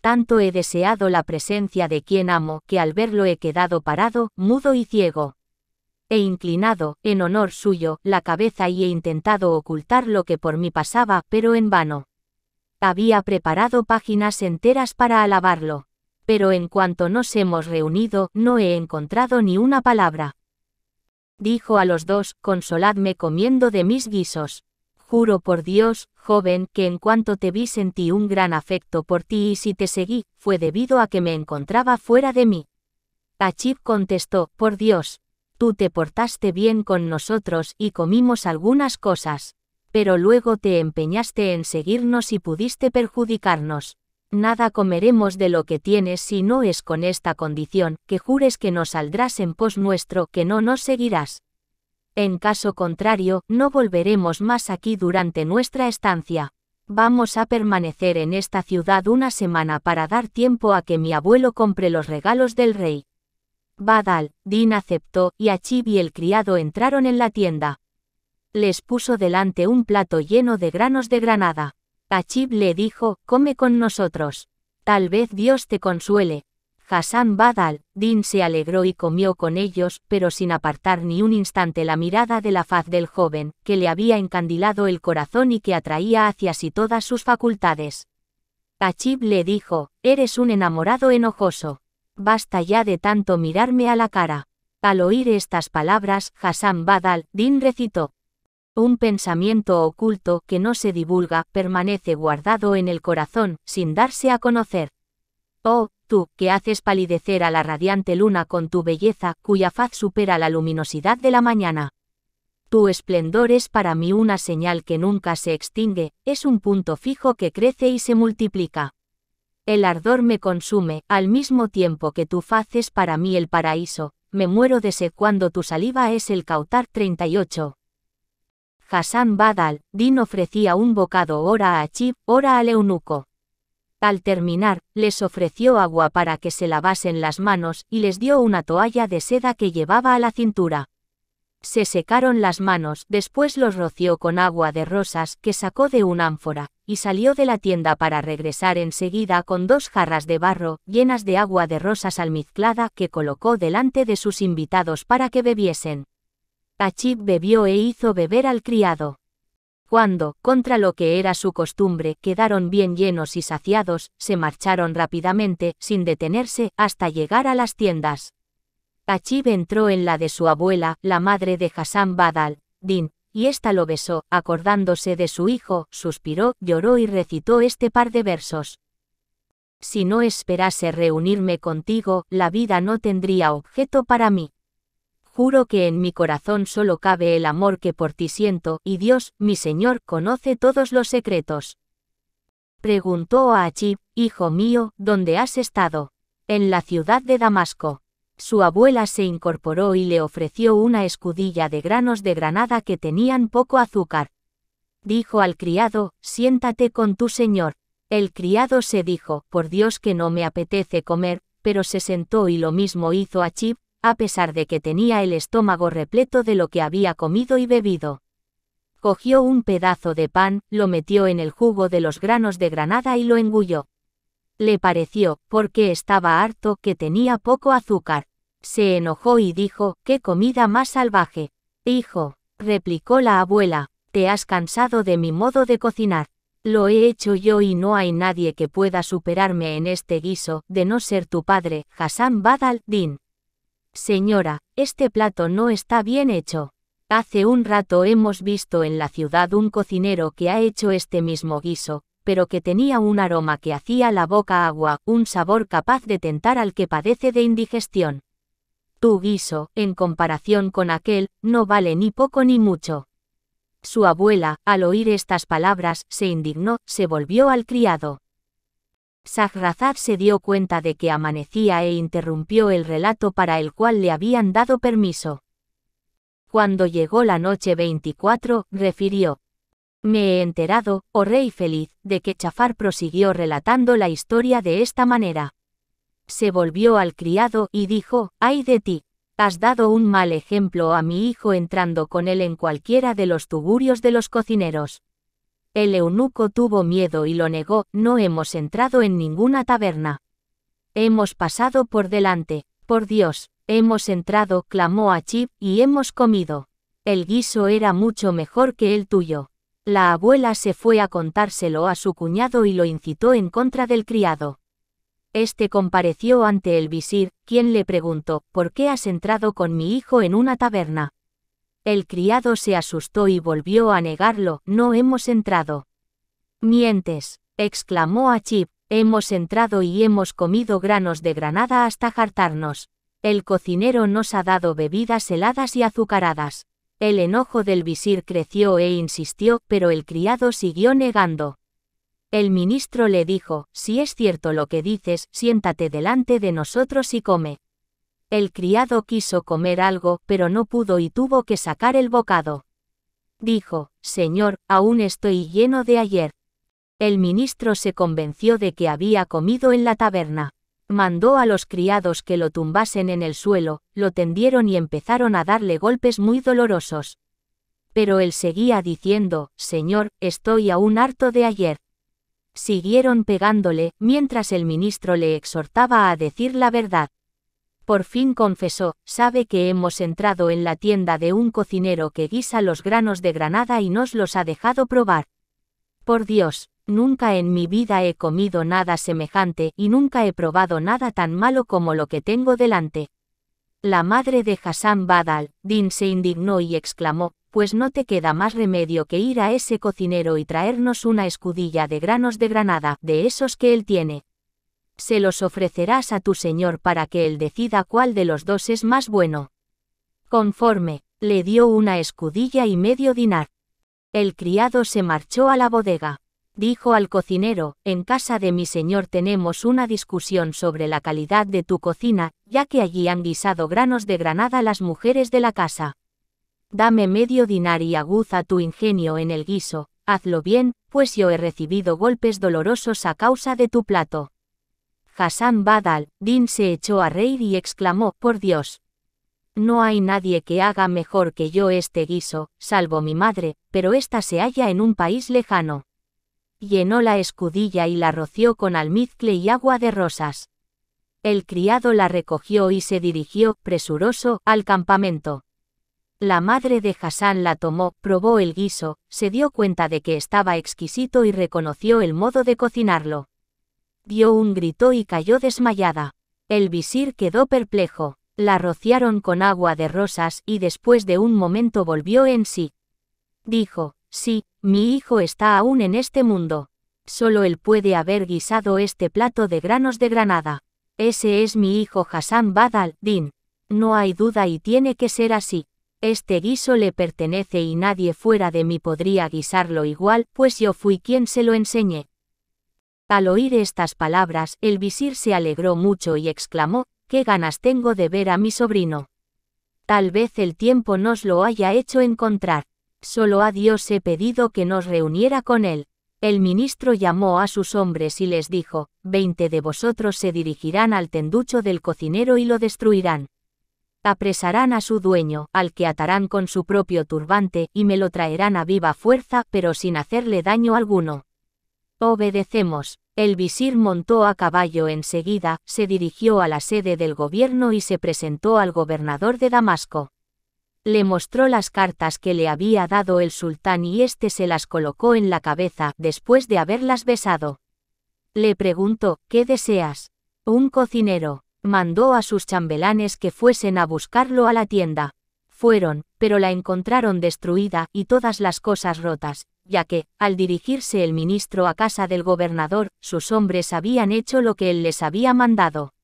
tanto he deseado la presencia de quien amo que al verlo he quedado parado, mudo y ciego. He inclinado, en honor suyo, la cabeza y he intentado ocultar lo que por mí pasaba, pero en vano. Había preparado páginas enteras para alabarlo. Pero en cuanto nos hemos reunido, no he encontrado ni una palabra. Dijo a los dos, consoladme comiendo de mis guisos. Juro por Dios, joven, que en cuanto te vi sentí un gran afecto por ti y si te seguí, fue debido a que me encontraba fuera de mí. Achib contestó, por Dios, tú te portaste bien con nosotros y comimos algunas cosas, pero luego te empeñaste en seguirnos y pudiste perjudicarnos. Nada comeremos de lo que tienes si no es con esta condición, que jures que no saldrás en pos nuestro, que no nos seguirás. En caso contrario, no volveremos más aquí durante nuestra estancia. Vamos a permanecer en esta ciudad una semana para dar tiempo a que mi abuelo compre los regalos del rey. Badal, Din aceptó, y Achib y el criado entraron en la tienda. Les puso delante un plato lleno de granos de granada. Achib le dijo, come con nosotros. Tal vez Dios te consuele, Hassan Badal, Din se alegró y comió con ellos, pero sin apartar ni un instante la mirada de la faz del joven, que le había encandilado el corazón y que atraía hacia sí todas sus facultades. Achib le dijo, Eres un enamorado enojoso. Basta ya de tanto mirarme a la cara. Al oír estas palabras, Hassan Badal, Din recitó. Un pensamiento oculto que no se divulga permanece guardado en el corazón, sin darse a conocer. Oh, tú, que haces palidecer a la radiante luna con tu belleza, cuya faz supera la luminosidad de la mañana. Tu esplendor es para mí una señal que nunca se extingue, es un punto fijo que crece y se multiplica. El ardor me consume, al mismo tiempo que tu faz es para mí el paraíso, me muero de sed cuando tu saliva es el cautar 38. Hassan Badal, Din ofrecía un bocado ora a Chip, ora al eunuco. Al terminar, les ofreció agua para que se lavasen las manos y les dio una toalla de seda que llevaba a la cintura. Se secaron las manos, después los roció con agua de rosas que sacó de un ánfora, y salió de la tienda para regresar enseguida con dos jarras de barro llenas de agua de rosas almizclada que colocó delante de sus invitados para que bebiesen. Achib bebió e hizo beber al criado. Cuando, contra lo que era su costumbre, quedaron bien llenos y saciados, se marcharon rápidamente, sin detenerse, hasta llegar a las tiendas. Achib entró en la de su abuela, la madre de Hassan Badal, Din, y ésta lo besó, acordándose de su hijo, suspiró, lloró y recitó este par de versos. Si no esperase reunirme contigo, la vida no tendría objeto para mí juro que en mi corazón solo cabe el amor que por ti siento, y Dios, mi Señor, conoce todos los secretos. Preguntó a Achib, hijo mío, ¿dónde has estado? En la ciudad de Damasco. Su abuela se incorporó y le ofreció una escudilla de granos de granada que tenían poco azúcar. Dijo al criado, siéntate con tu señor. El criado se dijo, por Dios que no me apetece comer, pero se sentó y lo mismo hizo Achib, a pesar de que tenía el estómago repleto de lo que había comido y bebido. Cogió un pedazo de pan, lo metió en el jugo de los granos de granada y lo engulló. Le pareció, porque estaba harto, que tenía poco azúcar. Se enojó y dijo, ¡qué comida más salvaje! Hijo, replicó la abuela, te has cansado de mi modo de cocinar. Lo he hecho yo y no hay nadie que pueda superarme en este guiso, de no ser tu padre, Hassan Badal Din. Señora, este plato no está bien hecho. Hace un rato hemos visto en la ciudad un cocinero que ha hecho este mismo guiso, pero que tenía un aroma que hacía la boca agua, un sabor capaz de tentar al que padece de indigestión. Tu guiso, en comparación con aquel, no vale ni poco ni mucho. Su abuela, al oír estas palabras, se indignó, se volvió al criado. Sahrazad se dio cuenta de que amanecía e interrumpió el relato para el cual le habían dado permiso. Cuando llegó la noche 24, refirió. Me he enterado, oh rey feliz, de que Chafar prosiguió relatando la historia de esta manera. Se volvió al criado y dijo, ay de ti, has dado un mal ejemplo a mi hijo entrando con él en cualquiera de los tugurios de los cocineros. El eunuco tuvo miedo y lo negó, no hemos entrado en ninguna taberna. Hemos pasado por delante, por Dios, hemos entrado, clamó Achib, y hemos comido. El guiso era mucho mejor que el tuyo. La abuela se fue a contárselo a su cuñado y lo incitó en contra del criado. Este compareció ante el visir, quien le preguntó, ¿por qué has entrado con mi hijo en una taberna? El criado se asustó y volvió a negarlo, no hemos entrado. Mientes, exclamó a Chip, hemos entrado y hemos comido granos de granada hasta hartarnos. El cocinero nos ha dado bebidas heladas y azucaradas. El enojo del visir creció e insistió, pero el criado siguió negando. El ministro le dijo, si es cierto lo que dices, siéntate delante de nosotros y come. El criado quiso comer algo, pero no pudo y tuvo que sacar el bocado. Dijo, Señor, aún estoy lleno de ayer. El ministro se convenció de que había comido en la taberna. Mandó a los criados que lo tumbasen en el suelo, lo tendieron y empezaron a darle golpes muy dolorosos. Pero él seguía diciendo, Señor, estoy aún harto de ayer. Siguieron pegándole, mientras el ministro le exhortaba a decir la verdad. Por fin confesó, sabe que hemos entrado en la tienda de un cocinero que guisa los granos de granada y nos los ha dejado probar. Por Dios, nunca en mi vida he comido nada semejante y nunca he probado nada tan malo como lo que tengo delante. La madre de Hassan Badal, Din se indignó y exclamó, pues no te queda más remedio que ir a ese cocinero y traernos una escudilla de granos de granada, de esos que él tiene se los ofrecerás a tu señor para que él decida cuál de los dos es más bueno. Conforme, le dio una escudilla y medio dinar. El criado se marchó a la bodega. Dijo al cocinero, en casa de mi señor tenemos una discusión sobre la calidad de tu cocina, ya que allí han guisado granos de granada las mujeres de la casa. Dame medio dinar y aguza tu ingenio en el guiso, hazlo bien, pues yo he recibido golpes dolorosos a causa de tu plato. Hassan Badal, Din se echó a reír y exclamó, por Dios. No hay nadie que haga mejor que yo este guiso, salvo mi madre, pero ésta se halla en un país lejano. Llenó la escudilla y la roció con almizcle y agua de rosas. El criado la recogió y se dirigió, presuroso, al campamento. La madre de Hassan la tomó, probó el guiso, se dio cuenta de que estaba exquisito y reconoció el modo de cocinarlo dio un grito y cayó desmayada. El visir quedó perplejo, la rociaron con agua de rosas y después de un momento volvió en sí. Dijo, sí, mi hijo está aún en este mundo. Solo él puede haber guisado este plato de granos de granada. Ese es mi hijo Hassan Badal, din No hay duda y tiene que ser así. Este guiso le pertenece y nadie fuera de mí podría guisarlo igual, pues yo fui quien se lo enseñé. Al oír estas palabras, el visir se alegró mucho y exclamó, ¿Qué ganas tengo de ver a mi sobrino? Tal vez el tiempo nos lo haya hecho encontrar. Solo a Dios he pedido que nos reuniera con él. El ministro llamó a sus hombres y les dijo, Veinte de vosotros se dirigirán al tenducho del cocinero y lo destruirán. Apresarán a su dueño, al que atarán con su propio turbante, y me lo traerán a viva fuerza, pero sin hacerle daño alguno. Obedecemos. El visir montó a caballo enseguida, se dirigió a la sede del gobierno y se presentó al gobernador de Damasco. Le mostró las cartas que le había dado el sultán y éste se las colocó en la cabeza después de haberlas besado. Le preguntó, ¿qué deseas? Un cocinero. Mandó a sus chambelanes que fuesen a buscarlo a la tienda. Fueron, pero la encontraron destruida y todas las cosas rotas, ya que, al dirigirse el ministro a casa del gobernador, sus hombres habían hecho lo que él les había mandado.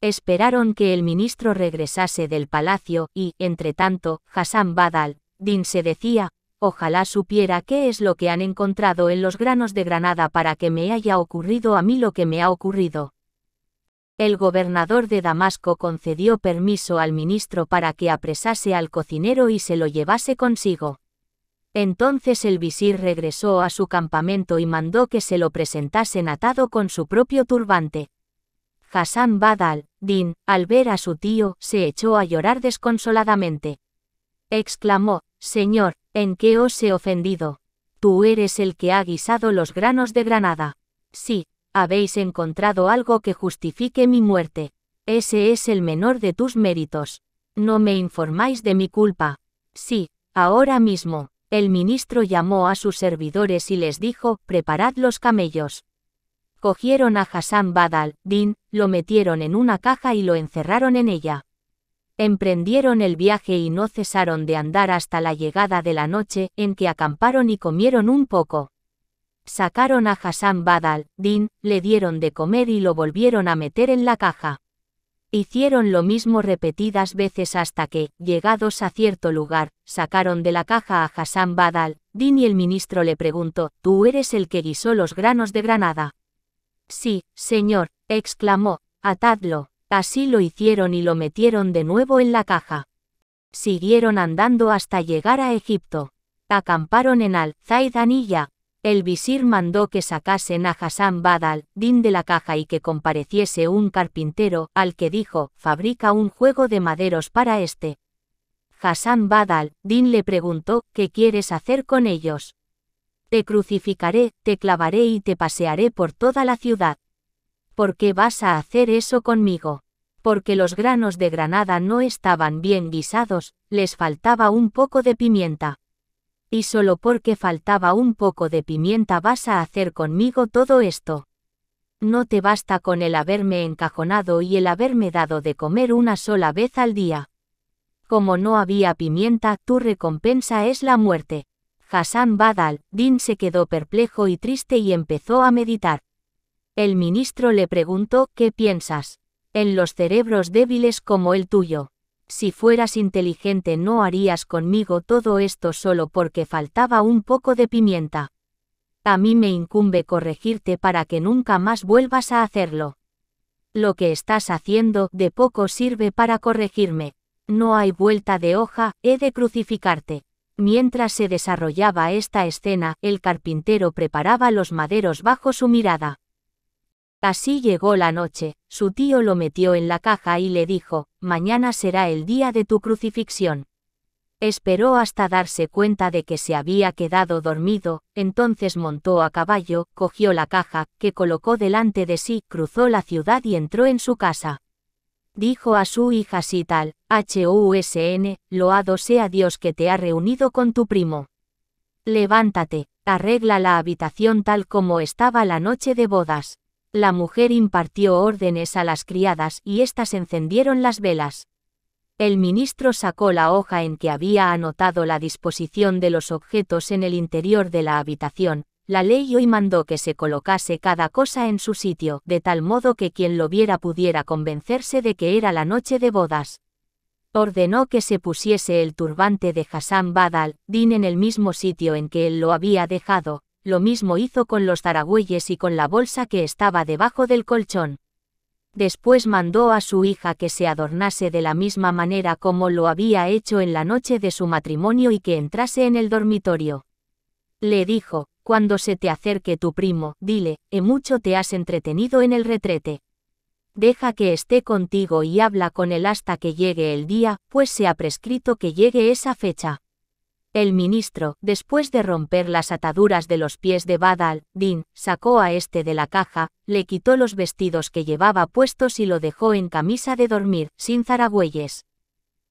Esperaron que el ministro regresase del palacio, y, entre tanto, Hassan Badal, Din se decía, ojalá supiera qué es lo que han encontrado en los granos de Granada para que me haya ocurrido a mí lo que me ha ocurrido. El gobernador de Damasco concedió permiso al ministro para que apresase al cocinero y se lo llevase consigo. Entonces el visir regresó a su campamento y mandó que se lo presentasen atado con su propio turbante. Hassan Badal, Din, al ver a su tío, se echó a llorar desconsoladamente. Exclamó, Señor, ¿en qué os he ofendido? Tú eres el que ha guisado los granos de granada. Sí, habéis encontrado algo que justifique mi muerte. Ese es el menor de tus méritos. No me informáis de mi culpa. Sí, ahora mismo, el ministro llamó a sus servidores y les dijo, preparad los camellos. Cogieron a Hassan Badal, Din, lo metieron en una caja y lo encerraron en ella. Emprendieron el viaje y no cesaron de andar hasta la llegada de la noche, en que acamparon y comieron un poco. Sacaron a Hassan Badal, Din, le dieron de comer y lo volvieron a meter en la caja. Hicieron lo mismo repetidas veces hasta que, llegados a cierto lugar, sacaron de la caja a Hassan Badal, Din y el ministro le preguntó, ¿tú eres el que guisó los granos de granada? Sí, señor, exclamó, atadlo. Así lo hicieron y lo metieron de nuevo en la caja. Siguieron andando hasta llegar a Egipto. Acamparon en Al-Zaidanilla, el visir mandó que sacasen a Hassan Badal, Din de la caja y que compareciese un carpintero, al que dijo, fabrica un juego de maderos para este. Hassan Badal, Din le preguntó, ¿qué quieres hacer con ellos? Te crucificaré, te clavaré y te pasearé por toda la ciudad. ¿Por qué vas a hacer eso conmigo? Porque los granos de granada no estaban bien guisados, les faltaba un poco de pimienta y solo porque faltaba un poco de pimienta vas a hacer conmigo todo esto. No te basta con el haberme encajonado y el haberme dado de comer una sola vez al día. Como no había pimienta, tu recompensa es la muerte. Hassan Badal, Din se quedó perplejo y triste y empezó a meditar. El ministro le preguntó, ¿qué piensas? En los cerebros débiles como el tuyo si fueras inteligente no harías conmigo todo esto solo porque faltaba un poco de pimienta. A mí me incumbe corregirte para que nunca más vuelvas a hacerlo. Lo que estás haciendo de poco sirve para corregirme. No hay vuelta de hoja, he de crucificarte. Mientras se desarrollaba esta escena, el carpintero preparaba los maderos bajo su mirada. Así llegó la noche, su tío lo metió en la caja y le dijo, mañana será el día de tu crucifixión. Esperó hasta darse cuenta de que se había quedado dormido, entonces montó a caballo, cogió la caja, que colocó delante de sí, cruzó la ciudad y entró en su casa. Dijo a su hija Sital, H.U.S.N., loado sea Dios que te ha reunido con tu primo. Levántate, arregla la habitación tal como estaba la noche de bodas la mujer impartió órdenes a las criadas y éstas encendieron las velas. El ministro sacó la hoja en que había anotado la disposición de los objetos en el interior de la habitación, la ley hoy mandó que se colocase cada cosa en su sitio, de tal modo que quien lo viera pudiera convencerse de que era la noche de bodas. Ordenó que se pusiese el turbante de Hassan Badal, Din en el mismo sitio en que él lo había dejado, lo mismo hizo con los zaragüeyes y con la bolsa que estaba debajo del colchón. Después mandó a su hija que se adornase de la misma manera como lo había hecho en la noche de su matrimonio y que entrase en el dormitorio. Le dijo, cuando se te acerque tu primo, dile, he mucho te has entretenido en el retrete. Deja que esté contigo y habla con él hasta que llegue el día, pues se ha prescrito que llegue esa fecha. El ministro, después de romper las ataduras de los pies de Badal, din sacó a este de la caja, le quitó los vestidos que llevaba puestos y lo dejó en camisa de dormir, sin zaragüeyes.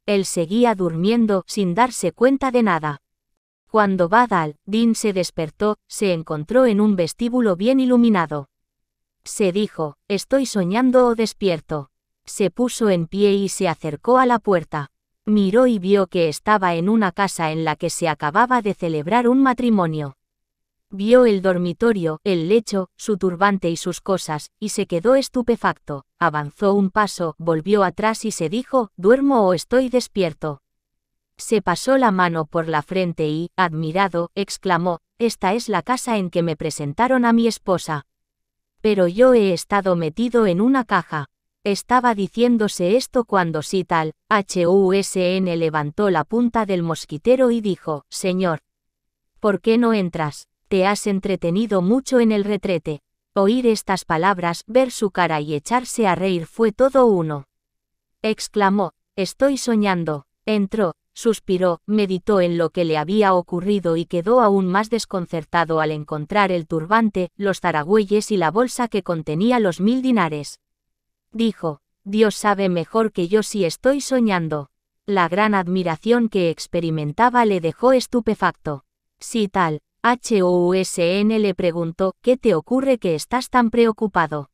Él seguía durmiendo, sin darse cuenta de nada. Cuando Badal, din se despertó, se encontró en un vestíbulo bien iluminado. Se dijo, estoy soñando o despierto. Se puso en pie y se acercó a la puerta miró y vio que estaba en una casa en la que se acababa de celebrar un matrimonio. Vio el dormitorio, el lecho, su turbante y sus cosas, y se quedó estupefacto. Avanzó un paso, volvió atrás y se dijo, duermo o estoy despierto. Se pasó la mano por la frente y, admirado, exclamó, Esta es la casa en que me presentaron a mi esposa. Pero yo he estado metido en una caja. Estaba diciéndose esto cuando Sital, HUSN levantó la punta del mosquitero y dijo, Señor, ¿por qué no entras? Te has entretenido mucho en el retrete. Oír estas palabras, ver su cara y echarse a reír fue todo uno. Exclamó, estoy soñando. Entró, suspiró, meditó en lo que le había ocurrido y quedó aún más desconcertado al encontrar el turbante, los zaragüeyes y la bolsa que contenía los mil dinares. Dijo, Dios sabe mejor que yo si estoy soñando. La gran admiración que experimentaba le dejó estupefacto. Si tal, HOUSN le preguntó, ¿qué te ocurre que estás tan preocupado?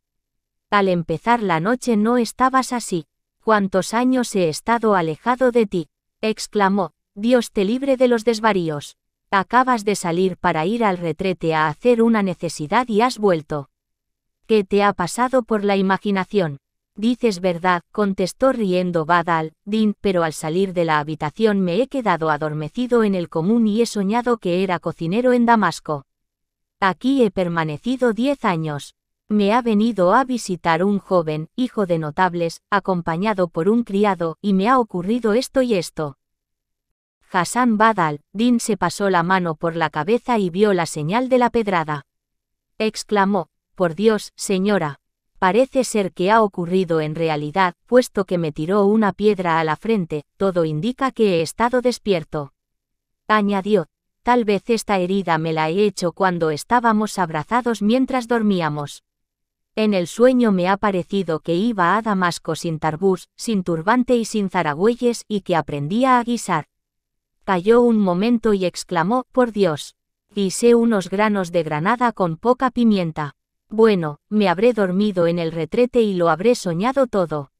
Al empezar la noche no estabas así. ¿Cuántos años he estado alejado de ti? exclamó, Dios te libre de los desvaríos. Acabas de salir para ir al retrete a hacer una necesidad y has vuelto. ¿Qué te ha pasado por la imaginación? Dices verdad, contestó riendo Badal Din, pero al salir de la habitación me he quedado adormecido en el común y he soñado que era cocinero en Damasco. Aquí he permanecido diez años. Me ha venido a visitar un joven, hijo de notables, acompañado por un criado, y me ha ocurrido esto y esto. Hassan Badal Din se pasó la mano por la cabeza y vio la señal de la pedrada. Exclamó, por Dios, señora, Parece ser que ha ocurrido en realidad, puesto que me tiró una piedra a la frente, todo indica que he estado despierto. Añadió, tal vez esta herida me la he hecho cuando estábamos abrazados mientras dormíamos. En el sueño me ha parecido que iba a Damasco sin tarbús, sin turbante y sin zaragüeyes y que aprendía a guisar. Cayó un momento y exclamó, por Dios. Guisé unos granos de granada con poca pimienta. Bueno, me habré dormido en el retrete y lo habré soñado todo.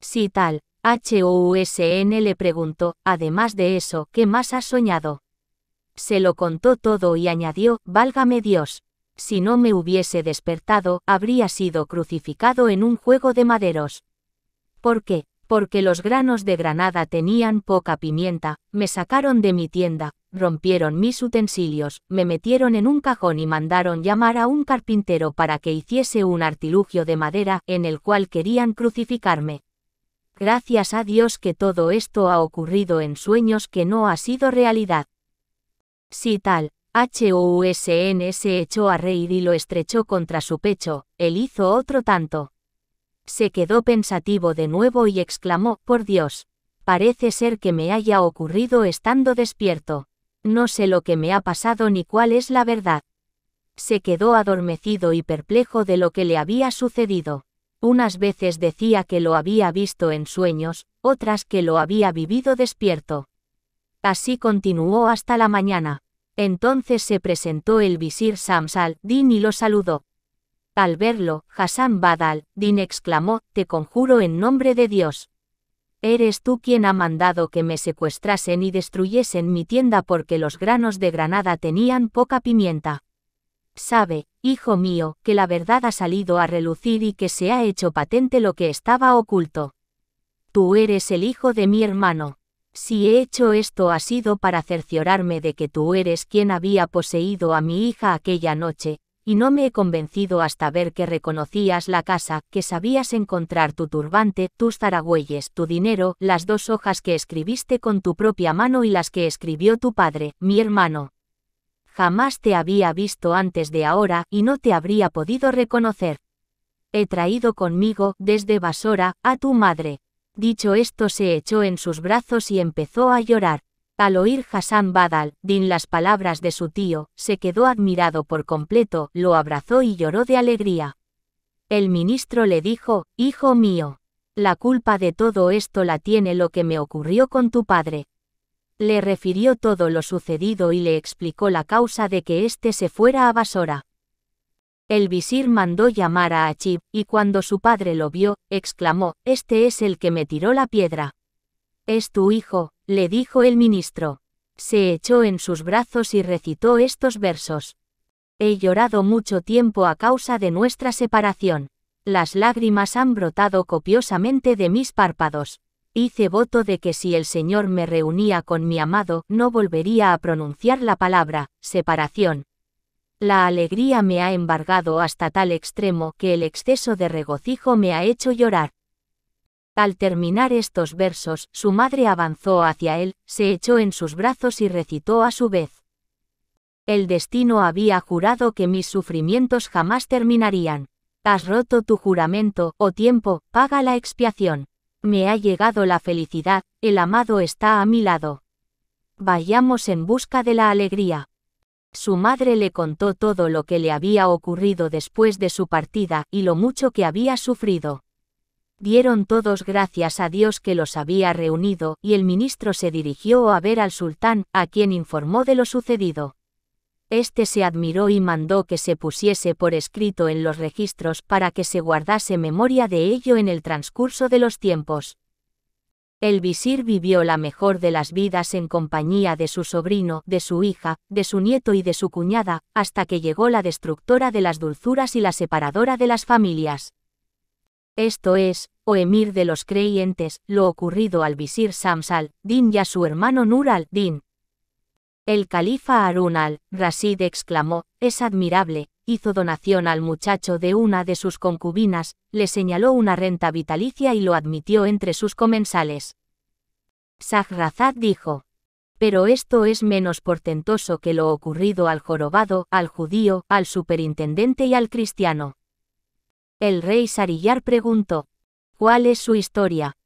Si tal, H.O.U.S.N. le preguntó, además de eso, ¿qué más has soñado? Se lo contó todo y añadió, válgame Dios. Si no me hubiese despertado, habría sido crucificado en un juego de maderos. ¿Por qué? Porque los granos de granada tenían poca pimienta, me sacaron de mi tienda, rompieron mis utensilios, me metieron en un cajón y mandaron llamar a un carpintero para que hiciese un artilugio de madera en el cual querían crucificarme. Gracias a Dios que todo esto ha ocurrido en sueños que no ha sido realidad. Si tal, Housn se echó a reír y lo estrechó contra su pecho, él hizo otro tanto. Se quedó pensativo de nuevo y exclamó, por Dios, parece ser que me haya ocurrido estando despierto no sé lo que me ha pasado ni cuál es la verdad. Se quedó adormecido y perplejo de lo que le había sucedido. Unas veces decía que lo había visto en sueños, otras que lo había vivido despierto. Así continuó hasta la mañana. Entonces se presentó el visir Samsal, din y lo saludó. Al verlo, Hassan Badal, Din exclamó, Te conjuro en nombre de Dios. Eres tú quien ha mandado que me secuestrasen y destruyesen mi tienda porque los granos de granada tenían poca pimienta. Sabe, hijo mío, que la verdad ha salido a relucir y que se ha hecho patente lo que estaba oculto. Tú eres el hijo de mi hermano. Si he hecho esto ha sido para cerciorarme de que tú eres quien había poseído a mi hija aquella noche, y no me he convencido hasta ver que reconocías la casa, que sabías encontrar tu turbante, tus zaragüeyes, tu dinero, las dos hojas que escribiste con tu propia mano y las que escribió tu padre, mi hermano. Jamás te había visto antes de ahora y no te habría podido reconocer. He traído conmigo, desde Basora, a tu madre. Dicho esto se echó en sus brazos y empezó a llorar. Al oír Hassan Badal Din las palabras de su tío, se quedó admirado por completo, lo abrazó y lloró de alegría. El ministro le dijo, Hijo mío, la culpa de todo esto la tiene lo que me ocurrió con tu padre. Le refirió todo lo sucedido y le explicó la causa de que éste se fuera a Basora. El visir mandó llamar a Achib, y cuando su padre lo vio, exclamó, Este es el que me tiró la piedra. Es tu hijo, le dijo el ministro. Se echó en sus brazos y recitó estos versos. He llorado mucho tiempo a causa de nuestra separación. Las lágrimas han brotado copiosamente de mis párpados. Hice voto de que si el Señor me reunía con mi amado, no volvería a pronunciar la palabra, separación. La alegría me ha embargado hasta tal extremo que el exceso de regocijo me ha hecho llorar. Al terminar estos versos, su madre avanzó hacia él, se echó en sus brazos y recitó a su vez. El destino había jurado que mis sufrimientos jamás terminarían. Has roto tu juramento, oh tiempo, paga la expiación. Me ha llegado la felicidad, el amado está a mi lado. Vayamos en busca de la alegría. Su madre le contó todo lo que le había ocurrido después de su partida y lo mucho que había sufrido. Dieron todos gracias a Dios que los había reunido, y el ministro se dirigió a ver al sultán, a quien informó de lo sucedido. Este se admiró y mandó que se pusiese por escrito en los registros para que se guardase memoria de ello en el transcurso de los tiempos. El visir vivió la mejor de las vidas en compañía de su sobrino, de su hija, de su nieto y de su cuñada, hasta que llegó la destructora de las dulzuras y la separadora de las familias. Esto es, o emir de los creyentes, lo ocurrido al visir Samsal, din y a su hermano Nur al-Din. El califa Harun al rasid exclamó, es admirable, hizo donación al muchacho de una de sus concubinas, le señaló una renta vitalicia y lo admitió entre sus comensales. Sahrazad dijo, pero esto es menos portentoso que lo ocurrido al jorobado, al judío, al superintendente y al cristiano. El rey Sarillar preguntó, ¿cuál es su historia?